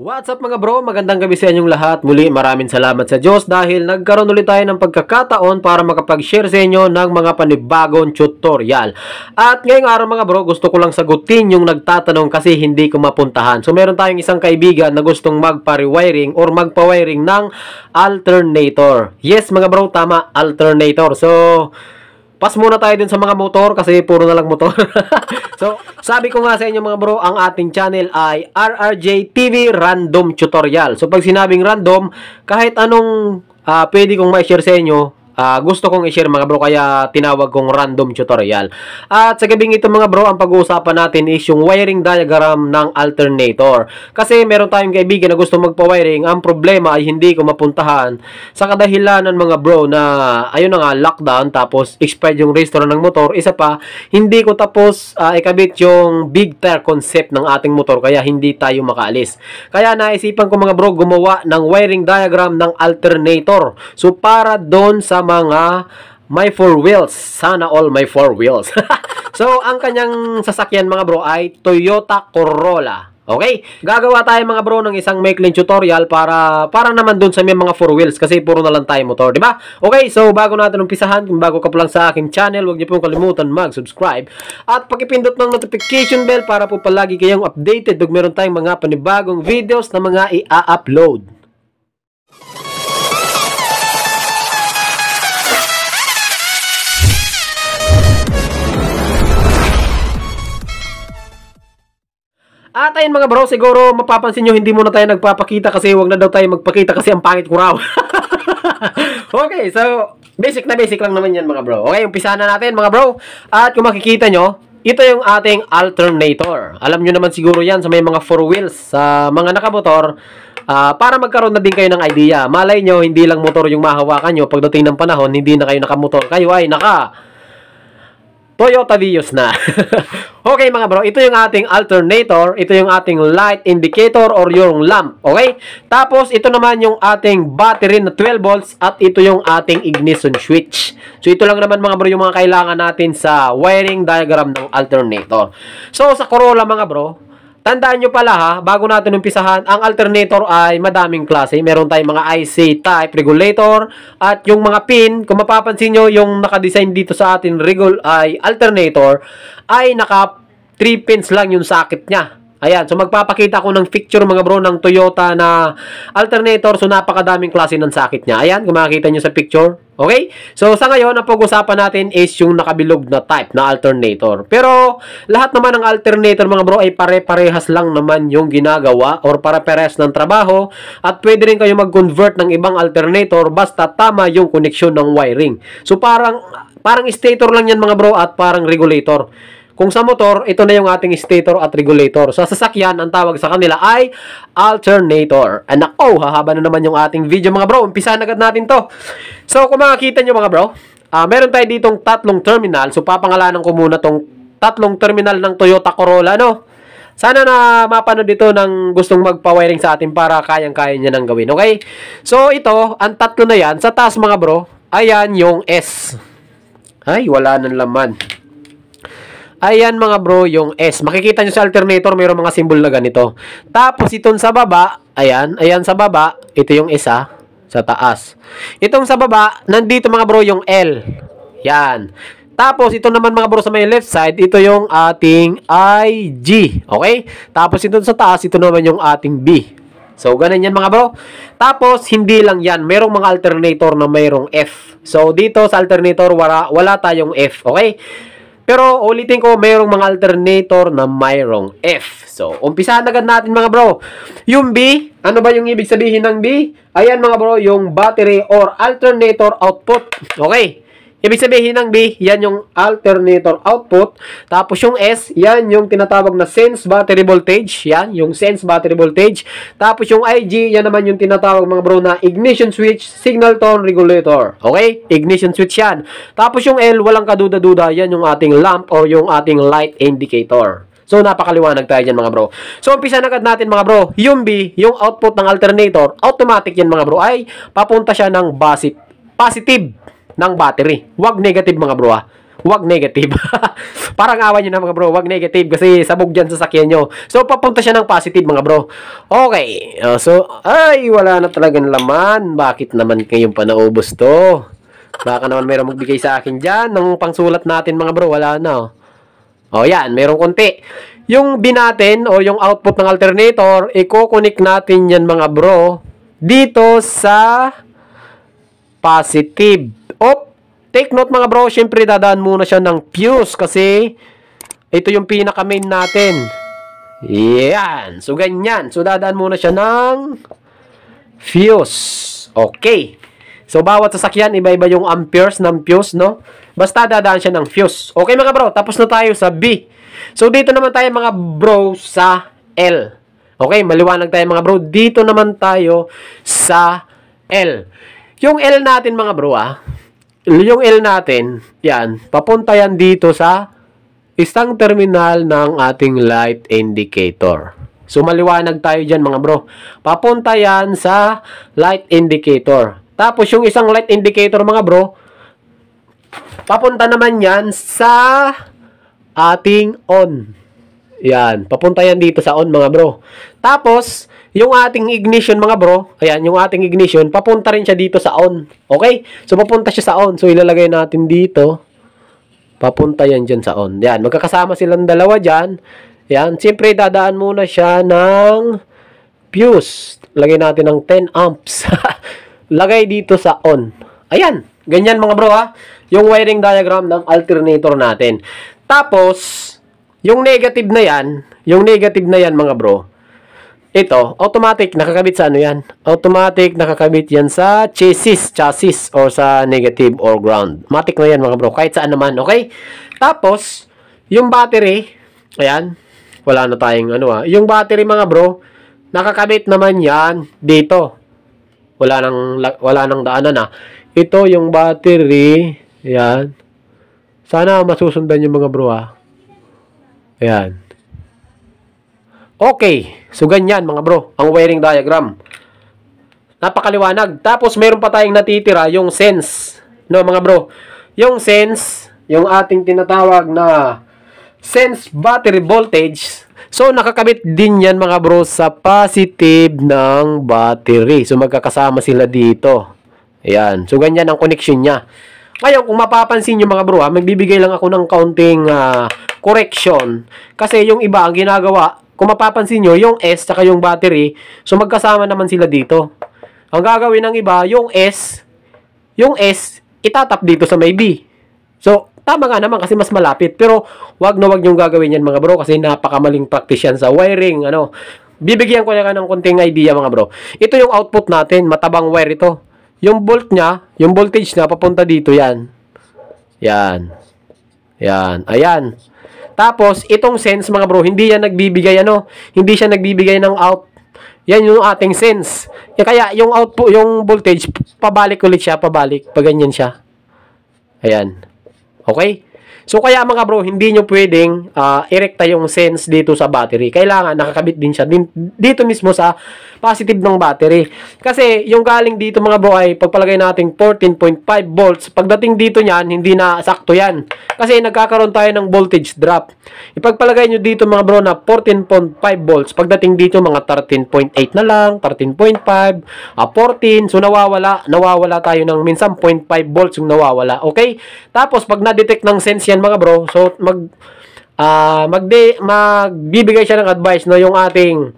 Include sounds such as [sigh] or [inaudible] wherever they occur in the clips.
What's up mga bro? Magandang gabi sa inyong lahat. Muli maraming salamat sa Diyos dahil nagkaroon ulit tayo ng pagkakataon para makapag-share sa inyo ng mga panibagong tutorial. At ngayong araw mga bro, gusto ko lang sagutin yung nagtatanong kasi hindi ko mapuntahan. So meron tayong isang kaibigan na gustong magpa-rewiring or magpa-wiring ng alternator. Yes mga bro, tama, alternator. So Pass muna tayo din sa mga motor kasi puro na lang motor. [laughs] so, sabi ko nga sa inyo mga bro, ang ating channel ay RRJ TV Random Tutorial. So, pag sinabing random, kahit anong uh, pwede kong ma-share sa inyo, Uh, gusto kong i-share mga bro kaya tinawag kong random tutorial. At sa gabing ito mga bro, ang pag-uusapan natin is yung wiring diagram ng alternator. Kasi meron tayong kaibigan na gusto magpa-wiring. Ang problema ay hindi ko mapuntahan sa kadahilanan mga bro na ayun na nga lockdown tapos expired yung restaurant ng motor. Isa pa, hindi ko tapos uh, ikabit yung big tire concept ng ating motor kaya hindi tayo makaalis. Kaya naisipan ko mga bro gumawa ng wiring diagram ng alternator. So para doon sa mga my four wheels. Sana all my four wheels. [laughs] so, ang kanyang sasakyan mga bro ay Toyota Corolla. Okay? Gagawa tayo mga bro ng isang make lane tutorial para para naman dun sa may mga four wheels kasi puro na lang tayo motor, di ba? Okay, so bago natin umpisahan, kung bago ka pa lang sa aking channel, huwag niyo pong kalimutan mag-subscribe at pakipindot ng notification bell para po palagi kayong updated pag meron tayong mga panibagong videos na mga i-upload. At ayun mga bro, siguro mapapansin nyo hindi muna tayo nagpapakita kasi huwag na daw tayo magpakita kasi ang pangit ko raw. [laughs] okay, so basic na basic lang naman yan mga bro. Okay, umpisa na natin mga bro. At kung makikita nyo, ito yung ating alternator. Alam nyo naman siguro yan sa may mga four wheels, sa mga nakamotor, uh, para magkaroon na din kayo ng idea. Malay nyo, hindi lang motor yung mahawakan nyo. Pagdating ng panahon, hindi na kayo nakamotor. Kayo ay naka Toyota Vios na. [laughs] okay mga bro, ito yung ating alternator, ito yung ating light indicator or yung lamp, okay? Tapos ito naman yung ating battery na 12 volts at ito yung ating ignition switch. So ito lang naman mga bro yung mga kailangan natin sa wiring diagram ng alternator. So sa Corolla mga bro, Tandaan nyo pala ha, bago natin umpisahan, ang alternator ay madaming klase. Meron tayong mga IC type regulator at yung mga pin, kung mapapansin nyo, yung nakadesign dito sa atin regul ay alternator ay naka 3 pins lang yung socket niya. Ayan, so magpapakita ko ng picture mga bro ng Toyota na alternator. So napakadaming klase ng sakit niya. Ayan, kung makikita nyo sa picture. Okay? So sa ngayon, ang pag-usapan natin is yung nakabilog na type na alternator. Pero lahat naman ng alternator mga bro ay pare-parehas lang naman yung ginagawa or pare-parehas ng trabaho at pwede rin kayo mag-convert ng ibang alternator basta tama yung connection ng wiring. So parang parang stator lang yan mga bro at parang regulator. Kung sa motor, ito na yung ating stator at regulator. So, Sa sasakyan, ang tawag sa kanila ay alternator. And ako, hahaba na naman yung ating video mga bro. Umpisahan agad natin to. So, kung makakita nyo mga bro, uh, meron tayo ditong tatlong terminal. So, papangalanan ko muna tong tatlong terminal ng Toyota Corolla, no? Sana na mapanood dito ng gustong magpa-wiring sa atin para kayang-kaya niya nang gawin, okay? So, ito, ang tatlo na yan, sa taas mga bro, ayan yung S. Ay, wala nang laman. Ayan mga bro, yung S. Makikita nyo sa alternator, mayroong mga symbol na ganito. Tapos itong sa baba, ayan, ayan sa baba, ito yung isa sa taas. Itong sa baba, nandito mga bro yung L. Yan. Tapos, ito naman mga bro sa may left side, ito yung ating IG. Okay? Tapos, ito sa taas, ito naman yung ating B. So, ganun yan mga bro. Tapos, hindi lang yan. Merong mga alternator na mayroong F. So, dito sa alternator, wala, wala tayong F. Okay? Pero ulitin ko, mayroong mga alternator na mayroong F. So, umpisahan agad natin mga bro. Yung B, ano ba yung ibig sabihin ng B? Ayan mga bro, yung battery or alternator output. Okay. Ibig sabihin ng B, yan yung alternator output. Tapos yung S, yan yung tinatawag na sense battery voltage. Yan, yung sense battery voltage. Tapos yung IG, yan naman yung tinatawag mga bro na ignition switch signal tone regulator. Okay? Ignition switch yan. Tapos yung L, walang kaduda-duda, yan yung ating lamp or yung ating light indicator. So, napakaliwanag tayo dyan mga bro. So, umpisa na agad natin mga bro. Yung B, yung output ng alternator, automatic yan mga bro, ay papunta siya ng positive ng battery. Huwag negative mga bro ha. Ah. Huwag negative. [laughs] Parang awan nyo na mga bro. Huwag negative kasi sabog dyan sa sakyan nyo. So, papunta siya ng positive mga bro. Okay. Ah, so, ay, wala na talaga ng laman. Bakit naman kayong panaubos to? Baka naman mayroong magbigay sa akin dyan. Nung pangsulat natin mga bro, wala na. Oh. O oh, yan, merong konti. Yung bin natin o yung output ng alternator, ikokonik natin yan mga bro dito sa positive. Oh, Take note mga bro, syempre dadaan muna siya ng fuse kasi ito yung pinaka main natin. Yan. So ganyan. So dadaan muna siya ng fuse. Okay. So bawat sasakyan iba-iba yung amperes ng fuse, no? Basta dadaan siya ng fuse. Okay mga bro, tapos na tayo sa B. So dito naman tayo mga bro sa L. Okay, maliwanag tayo mga bro. Dito naman tayo sa L. Yung L natin mga bro ah, yung L natin, yan, papunta yan dito sa isang terminal ng ating light indicator. So, maliwanag tayo dyan mga bro. Papunta yan sa light indicator. Tapos, yung isang light indicator mga bro, papunta naman yan sa ating on. Yan, papunta yan dito sa on mga bro. Tapos, yung ating ignition mga bro, ayan, yung ating ignition, papunta rin siya dito sa on. Okay? So, papunta siya sa on. So, ilalagay natin dito. Papunta yan dyan sa on. Yan, magkakasama silang dalawa dyan. Yan, siyempre dadaan muna siya ng fuse. Lagay natin ng 10 amps. [laughs] Lagay dito sa on. Ayan, ganyan mga bro ha. Yung wiring diagram ng alternator natin. Tapos, yung negative na yan, yung negative na yan mga bro, ito, automatic, nakakabit sa ano yan? Automatic, nakakabit yan sa chassis, chassis, or sa negative or ground. Matic na yan mga bro, kahit saan naman, okay? Tapos, yung battery, ayan, wala na tayong ano ah. Yung battery mga bro, nakakabit naman yan dito. Wala nang, wala nang daanan ah. Ito yung battery, ayan. Sana masusundan yung mga bro ah. Ayan. Okay. So, ganyan mga bro. Ang wiring diagram. Napakaliwanag. Tapos, meron pa tayong natitira, yung sense. No, mga bro. Yung sense, yung ating tinatawag na sense battery voltage. So, nakakabit din yan mga bro sa positive ng battery. So, magkakasama sila dito. Ayan. So, ganyan ang connection niya. Ngayon, kung mapapansin nyo mga bro, ha, ah, magbibigay lang ako ng counting uh, ah, correction. Kasi yung iba, ang ginagawa, kung mapapansin nyo, yung S tsaka yung battery, so magkasama naman sila dito. Ang gagawin ng iba, yung S, yung S, itatap dito sa may B. So, tama nga naman kasi mas malapit. Pero, wag na wag nyong gagawin yan mga bro kasi napakamaling practice yan sa wiring. Ano, bibigyan ko na ka ng konting idea mga bro. Ito yung output natin, matabang wire ito yung volt niya, yung voltage na papunta dito yan. Yan. Yan. Ayan. Tapos, itong sense mga bro, hindi yan nagbibigay ano, hindi siya nagbibigay ng out. Yan yung ating sense. Eh, kaya yung output, yung voltage, pabalik ulit siya, pabalik, Paganyan siya. Ayan. Okay? So kaya mga bro, hindi nyo pwedeng uh, erekta yung sense dito sa battery. Kailangan nakakabit din siya din, dito mismo sa positive ng battery. Kasi yung galing dito mga bro ay pagpalagay natin 14.5 volts. Pagdating dito niyan, hindi na sakto yan. Kasi nagkakaroon tayo ng voltage drop. Ipagpalagay nyo dito mga bro na 14.5 volts. Pagdating dito mga 13.8 na lang, 13.5, uh, 14. So nawawala, nawawala tayo ng minsan 0.5 volts yung nawawala. Okay? Tapos pag na-detect ng sense yan yan mga bro. So mag uh, magde magbibigay siya ng advice no yung ating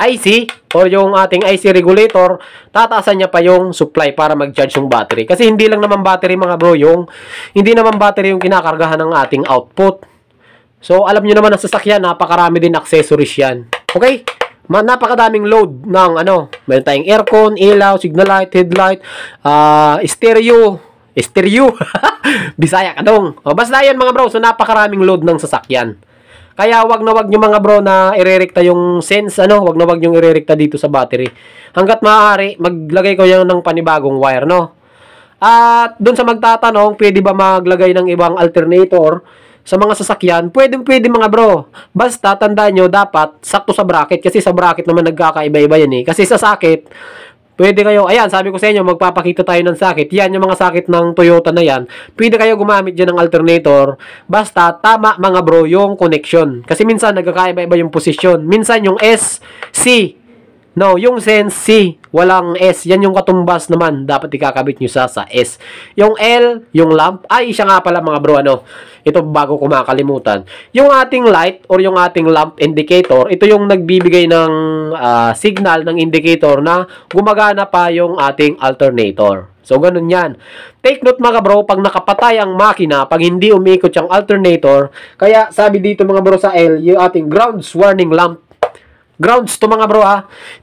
IC or yung ating IC regulator, tataasan niya pa yung supply para mag-charge yung battery. Kasi hindi lang naman battery mga bro yung, hindi naman battery yung kinakargahan ng ating output. So alam niyo naman ang sasakyan, napakarami din accessories yan. Okay? Ma napakadaming load ng ano, meron tayong aircon, ilaw, signal light, headlight, uh, stereo, Stereo. [laughs] Bisaya ka dong. O, basta yan mga bro. So, napakaraming load ng sasakyan. Kaya wag na wag nyo mga bro na irerekta yung sense, ano, wag na wag nyo irerekta dito sa battery. Hanggat maaari, maglagay ko yan ng panibagong wire, no? At doon sa magtatanong, pwede ba maglagay ng ibang alternator sa mga sasakyan? Pwede, pwede mga bro. Basta tandaan nyo, dapat sakto sa bracket kasi sa bracket naman nagkakaiba-iba yan eh. Kasi sa sakit, Pwede kayo, ayan, sabi ko sa inyo, magpapakita tayo ng sakit. Yan, yung mga sakit ng Toyota na yan. Pwede kayo gumamit dyan ng alternator. Basta, tama mga bro, yung connection. Kasi minsan, nagkakaiba-iba yung posisyon. Minsan, yung S, C, No, yung sense C, walang S. Yan yung katumbas naman. Dapat ikakabit nyo sa sa S. Yung L, yung lamp. Ay, siya nga pala mga bro, ano. Ito bago ko makalimutan. Yung ating light or yung ating lamp indicator, ito yung nagbibigay ng uh, signal ng indicator na gumagana pa yung ating alternator. So, ganun yan. Take note mga bro, pag nakapatay ang makina, pag hindi umiikot yung alternator, kaya sabi dito mga bro sa L, yung ating grounds warning lamp Grounds to mga bro ha.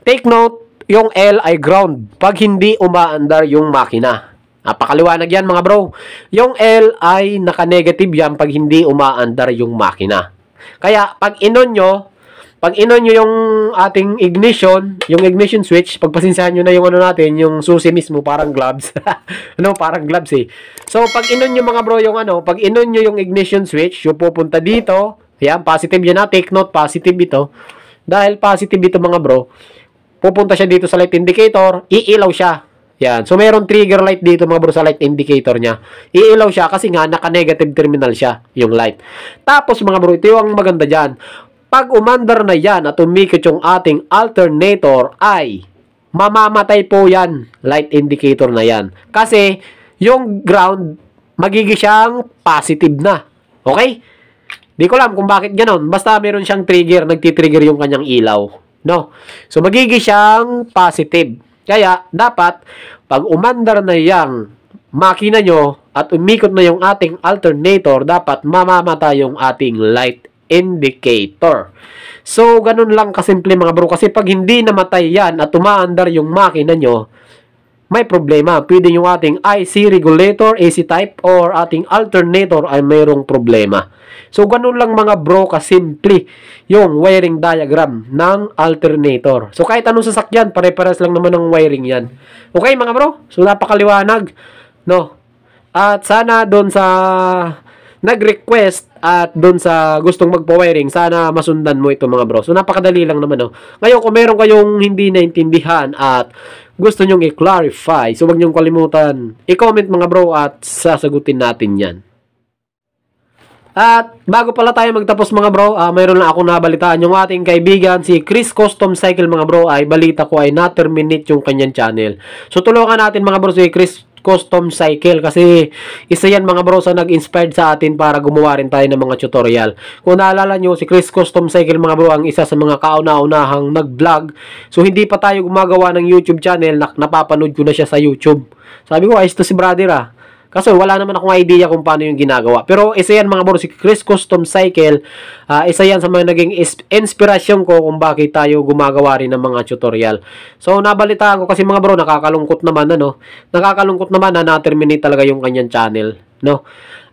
Take note, yung L ay ground pag hindi umaandar yung makina. Napakaliwanag yan mga bro. Yung L ay naka-negative yan pag hindi umaandar yung makina. Kaya pag inon nyo, pag inon nyo yung ating ignition, yung ignition switch, pagpasinsahan nyo na yung ano natin, yung susi mismo, parang gloves. [laughs] ano, parang gloves eh. So, pag inon nyo mga bro yung ano, pag inon nyo yung ignition switch, yung pupunta dito, yan, positive yan na, take note, positive ito. Dahil positive dito mga bro, pupunta siya dito sa light indicator, iilaw siya. Yan. So, mayroon trigger light dito mga bro sa light indicator niya. Iilaw siya kasi nga naka-negative terminal siya, yung light. Tapos mga bro, ito yung maganda dyan. Pag umandar na yan at umikot yung ating alternator ay mamamatay po yan, light indicator na yan. Kasi yung ground, magiging siyang positive na. Okay? Di ko alam kung bakit ganon. Basta meron siyang trigger, nagtitrigger yung kanyang ilaw. No? So, magiging siyang positive. Kaya, dapat, pag umandar na yung makina nyo at umikot na yung ating alternator, dapat mamamata yung ating light indicator. So, ganun lang kasimple mga bro. Kasi pag hindi namatay yan at umaandar yung makina nyo, may problema. Pwede yung ating IC regulator, AC type, or ating alternator ay mayroong problema. So, ganun lang mga bro, kasimple yung wiring diagram ng alternator. So, kahit anong sasakyan, pare-pares lang naman ng wiring yan. Okay mga bro? So, napakaliwanag. No? At sana doon sa nag-request at doon sa gustong magpa-wiring, sana masundan mo ito mga bro. So napakadali lang naman No? Ngayon kung meron kayong hindi naintindihan at gusto nyong i-clarify, so huwag nyong kalimutan, i-comment mga bro at sasagutin natin yan. At bago pala tayo magtapos mga bro, uh, mayroon lang ako nabalitaan yung ating kaibigan si Chris Custom Cycle mga bro ay balita ko ay na-terminate yung kanyang channel. So tulungan natin mga bro si Chris custom cycle kasi isa yan mga bro sa nag-inspired sa atin para gumawa rin tayo ng mga tutorial. Kung naalala nyo, si Chris Custom Cycle mga bro ang isa sa mga kauna-unahang nag-vlog. So hindi pa tayo gumagawa ng YouTube channel, napapanood ko na siya sa YouTube. Sabi ko, ayos to si brother ah. Kaso wala naman akong idea kung paano yung ginagawa. Pero isa yan mga bro, si Chris Custom Cycle, uh, isa yan sa mga naging inspirasyon ko kung bakit tayo gumagawa rin ng mga tutorial. So nabalitaan ko kasi mga bro, nakakalungkot naman ano, nakakalungkot naman na na-terminate talaga yung kanyang channel no?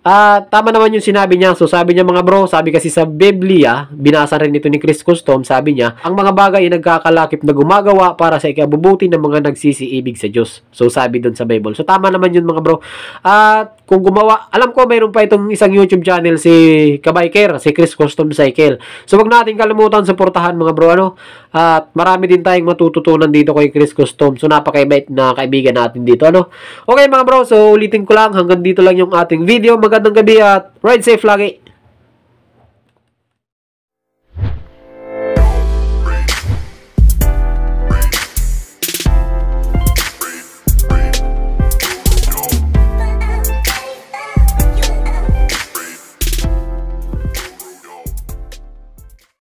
Ah, uh, tama naman yung sinabi niya. So sabi niya mga bro, sabi kasi sa Biblia, binasa rin ito ni Chris Custom, sabi niya, ang mga bagay ay nagkakalakip na gumagawa para sa ikabubuti ng mga nagsisiibig sa Diyos. So sabi doon sa Bible. So tama naman yun mga bro. At uh, kung gumawa, alam ko mayroon pa itong isang YouTube channel si Kabiker, si Chris Custom Cycle. So wag natin kalimutan suportahan mga bro ano. At uh, marami din tayong matututunan dito kay Chris Custom. So napakaibait na kaibigan natin dito ano. Okay mga bro, so ulitin ko lang hanggang dito lang yung ating video. Mag magandang gabi at ride safe lagi.